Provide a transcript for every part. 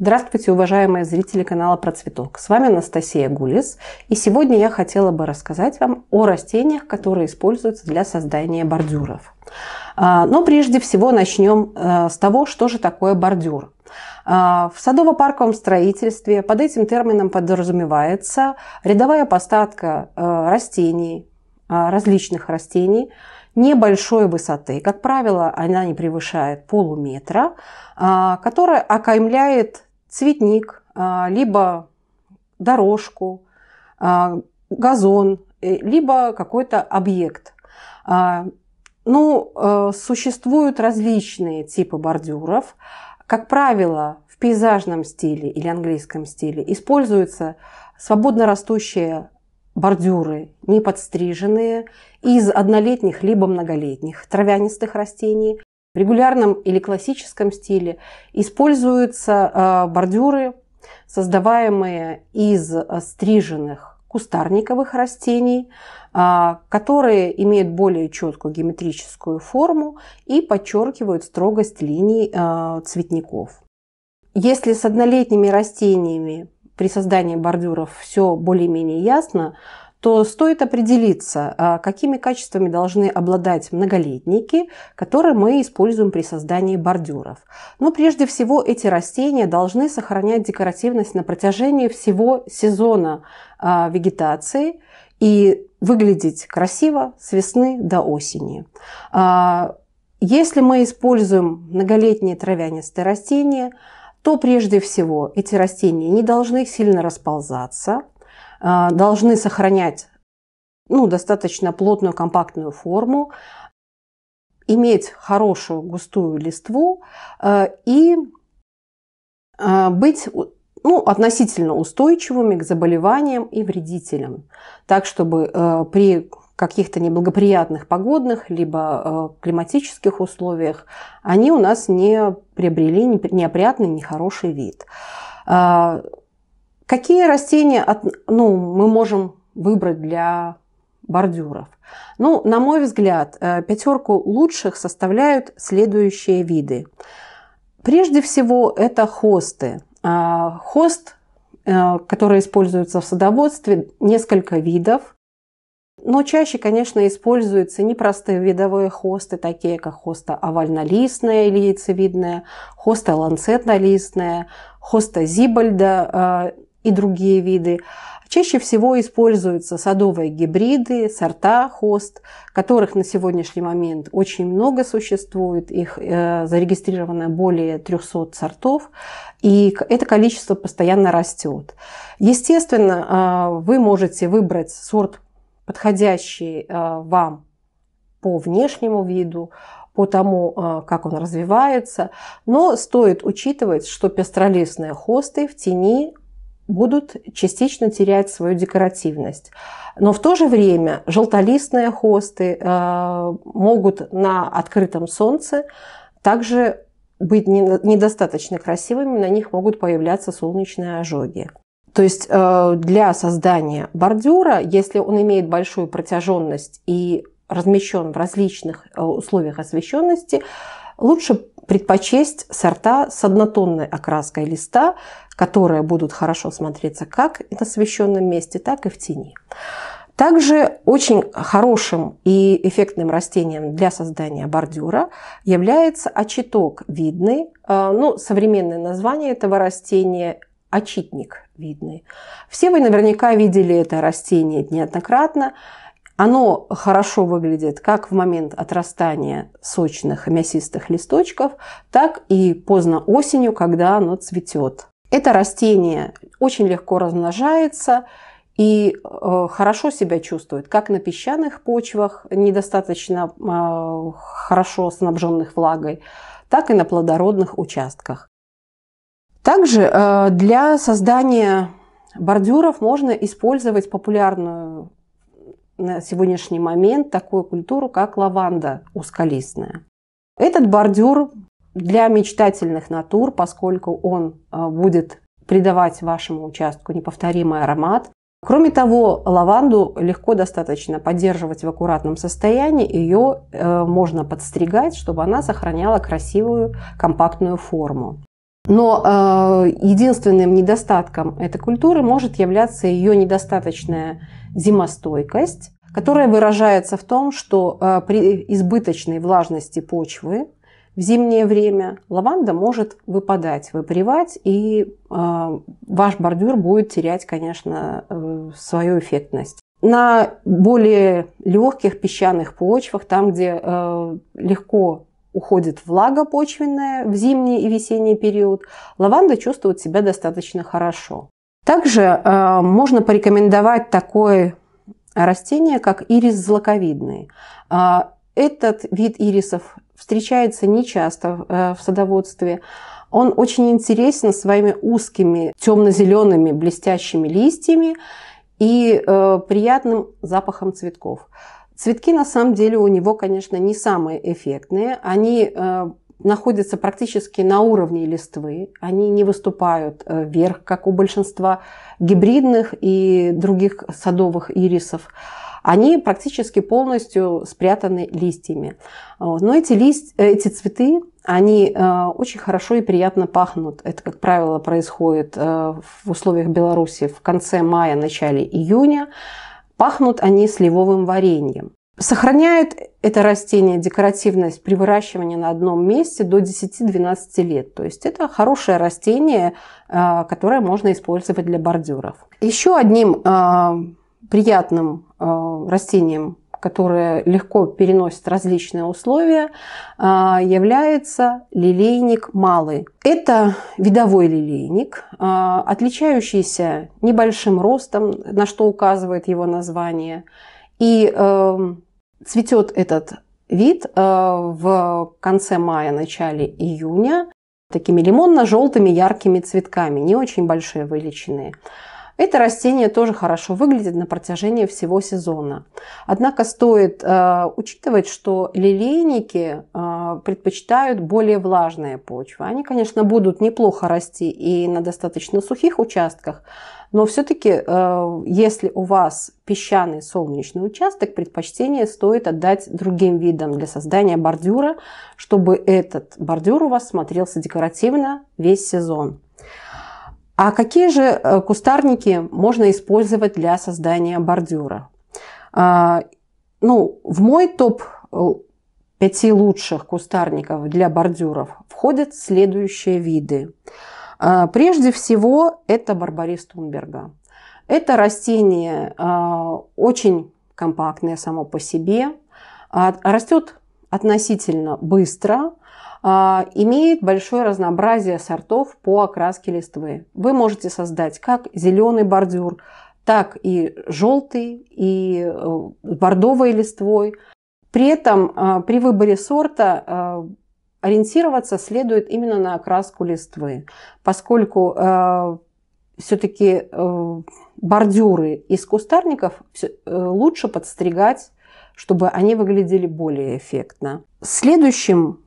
Здравствуйте, уважаемые зрители канала Процветок. С вами Анастасия Гулис. И сегодня я хотела бы рассказать вам о растениях, которые используются для создания бордюров. А, но прежде всего начнем э, с того, что же такое бордюр. А, в садово-парковом строительстве под этим термином подразумевается рядовая посадка э, растений, а, различных растений, небольшой высоты. Как правило, она не превышает полуметра, которая окаймляет цветник, а, либо дорожку, а, газон, э, либо какой-то объект. А, ну, э, существуют различные типы бордюров. Как правило, в пейзажном стиле или английском стиле используются свободно растущие бордюры, не подстриженные, из однолетних либо многолетних травянистых растений, в регулярном или классическом стиле используются э, бордюры, создаваемые из э, стриженных кустарниковых растений, э, которые имеют более четкую геометрическую форму и подчеркивают строгость линий цветников. Если с однолетними растениями при создании бордюров все более-менее ясно, то стоит определиться, а, какими качествами должны обладать многолетники, которые мы используем при создании бордюров. Но прежде всего эти растения должны сохранять декоративность на протяжении всего сезона а, вегетации и выглядеть красиво с весны до осени. А, если мы используем многолетние травянистые растения, то прежде всего эти растения не должны сильно расползаться – Э, должны сохранять ну, достаточно плотную компактную форму, иметь хорошую густую листву э, и э, быть ну, относительно устойчивыми к заболеваниям и вредителям. Так, чтобы при каких-то неблагоприятных погодных либо климатических условиях они у нас не приобрели неопрятный, нехороший вид. Какие растения от, ну, мы можем выбрать для бордюров? Ну, на мой взгляд, э, пятерку лучших составляют следующие виды. Прежде всего, это хосты. А, хост, э, который используется в садоводстве, несколько видов. Но чаще, конечно, используются непростые видовые хосты, такие как хоста овальнолистная или яйцевидная, хоста ланцетнолистная, хоста зибальда э, и другие виды. Чаще всего используются садовые гибриды, сорта, хост, которых на сегодняшний момент очень много существует. Их э, зарегистрировано более 300 сортов, и это количество постоянно растет. Естественно, э, вы можете выбрать сорт, подходящий э, вам по внешнему виду, по тому, как он развивается. Но стоит учитывать, что пестролистные хосты в тени будут частично терять свою декоративность. Но в то же время желтолистные хосты э, могут на открытом солнце также быть недостаточно красивыми, на них могут появляться солнечные ожоги. То есть э, для создания бордюра, если он имеет большую протяженность и размещен в различных э, условиях освещенности, лучше предпочесть сорта с однотонной окраской листа, которые будут хорошо смотреться как на освещенном месте, так и в тени. Также очень хорошим и эффектным растением для создания бордюра является очиток видный. А, ну, современное название этого растения – очитник видный. Все вы наверняка видели это растение неоднократно. Оно хорошо выглядит как в момент отрастания сочных мясистых листочков, так и поздно осенью, когда оно цветет. Это растение очень легко размножается и э, хорошо себя чувствует, как на песчаных почвах, недостаточно а, хорошо снабженных влагой, так и на плодородных участках. Также э, для создания бордюров можно использовать популярную на сегодняшний момент такую культуру, как лаванда узколистная. Этот бордюр для мечтательных натур, поскольку он э, будет придавать вашему участку неповторимый аромат. Кроме того, лаванду легко достаточно поддерживать в аккуратном состоянии, ее э, можно подстригать, чтобы она сохраняла красивую компактную форму. Но э, единственным недостатком этой культуры может являться ее недостаточная зимостойкость, которая выражается в том, что э, при избыточной влажности почвы в зимнее время лаванда может выпадать, выпривать, и э, ваш бордюр будет терять, конечно, э, свою эффектность. На более легких песчаных почвах, там, где э, легко уходит влага почвенная в зимний и весенний период, лаванда чувствует себя достаточно хорошо. Также э, можно порекомендовать такое растение, как ирис злаковидный. Э, этот вид ирисов встречается нечасто э, в садоводстве. Он очень интересен своими узкими темно-зелеными блестящими листьями и э, приятным запахом цветков. Цветки на самом деле у него, конечно, не самые эффектные. Они э, находятся практически на уровне листвы. Они не выступают э, вверх, как у большинства гибридных и других садовых ирисов. Они практически полностью спрятаны листьями. Но эти, лист... Э, эти цветы, они очень хорошо и приятно пахнут. Это, как правило, происходит в условиях Беларуси в конце мая, начале июня. Пахнут они сливовым вареньем. Сохраняет это растение декоративность при выращивании на одном месте до 10-12 лет. То есть это хорошее растение, а, которое можно использовать для бордюров. Еще одним а, приятным а, растением которая легко переносит различные условия, а, является лилейник малый. Это видовой лилейник, а, отличающийся небольшим ростом, на что указывает его название. И эм, цветет этот вид э, в конце мая, начале июня такими лимонно-желтыми яркими цветками, не очень большие величины. Это растение тоже хорошо выглядит на протяжении всего сезона. Однако стоит э, учитывать, что лилейники э, предпочитают более влажные почвы. Они, конечно, будут неплохо расти и на достаточно сухих участках, но все-таки, э, если у вас песчаный солнечный участок, предпочтение стоит отдать другим видам для создания бордюра, чтобы этот бордюр у вас смотрелся декоративно весь сезон. А какие же э, кустарники можно использовать для создания бордюра? А, ну, в мой топ э, пяти лучших кустарников для бордюров входят следующие виды. А, прежде всего, это барбарис Тунберга. Это растение а, очень компактное само по себе, растет относительно быстро, а, имеет большое разнообразие сортов по окраске листвы. Вы можете создать как зеленый бордюр, так и желтый, и э, бордовой листвой. При этом а, при выборе сорта а, ориентироваться следует именно на окраску листвы, поскольку все-таки э, бордюры из кустарников э, лучше подстригать чтобы они выглядели более эффектно. Следующим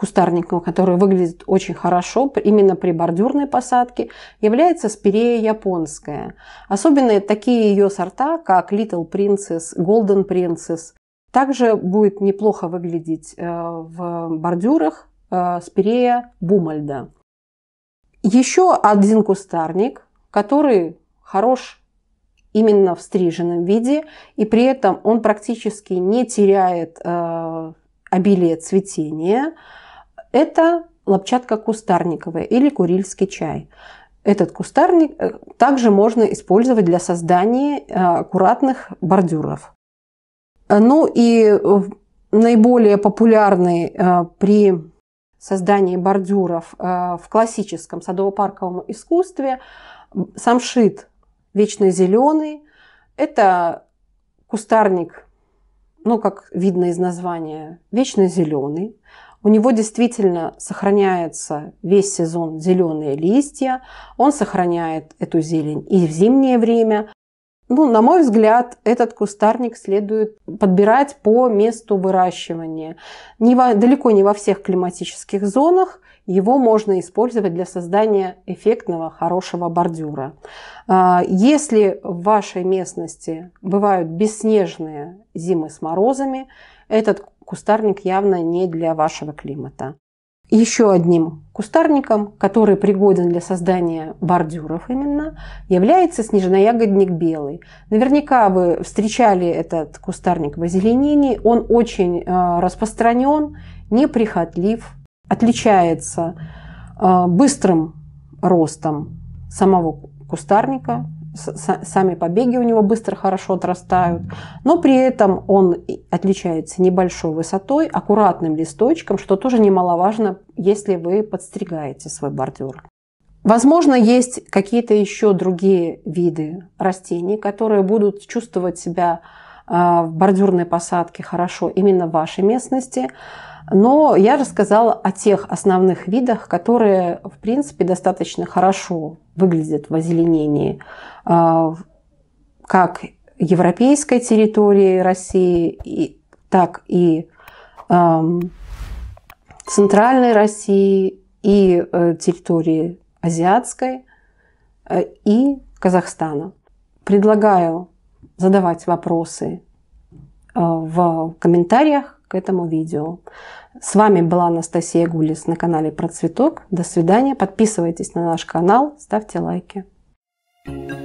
кустарником, который выглядит очень хорошо именно при бордюрной посадке, является спирея японская. Особенно такие ее сорта, как Little Princess, Golden Princess. Также будет неплохо выглядеть э, в бордюрах э, спирея Бумальда. Еще один кустарник, который хорош именно в стриженном виде, и при этом он практически не теряет э, обилие цветения это лапчатка кустарниковая или курильский чай. Этот кустарник э, также можно использовать для создания э, аккуратных бордюров. Э, ну и наиболее популярный при создании бордюров в классическом садово-парковом искусстве самшит вечно зеленый. Это кустарник, ну, как видно из названия, вечно зеленый. У него действительно сохраняется весь сезон зеленые листья, он сохраняет эту зелень и в зимнее время. Ну, на мой взгляд, этот кустарник следует подбирать по месту выращивания. Не во, далеко не во всех климатических зонах его можно использовать для создания эффектного, хорошего бордюра. А, если в вашей местности бывают бесснежные зимы с морозами, этот кустарник явно не для вашего климата. Еще одним кустарником, который пригоден для создания бордюров именно, является снежноягодник белый. Наверняка вы встречали этот кустарник в озеленении. Он очень э, распространен, неприхотлив, отличается э, быстрым ростом самого кустарника, сами побеги у него быстро хорошо отрастают, но при этом он отличается небольшой высотой, аккуратным листочком, что тоже немаловажно, если вы подстригаете свой бордюр. Возможно, есть какие-то еще другие виды растений, которые будут чувствовать себя а, в бордюрной посадке хорошо именно в вашей местности. Но я рассказала о тех основных видах, которые, в принципе, достаточно хорошо выглядят в озеленении, а, как европейской территории России, так и центральной России, и э, территории азиатской, э, и Казахстана. Предлагаю задавать вопросы э, в комментариях к этому видео. С вами была Анастасия Гулис на канале Про Цветок. До свидания. Подписывайтесь на наш канал, ставьте лайки. Thank you.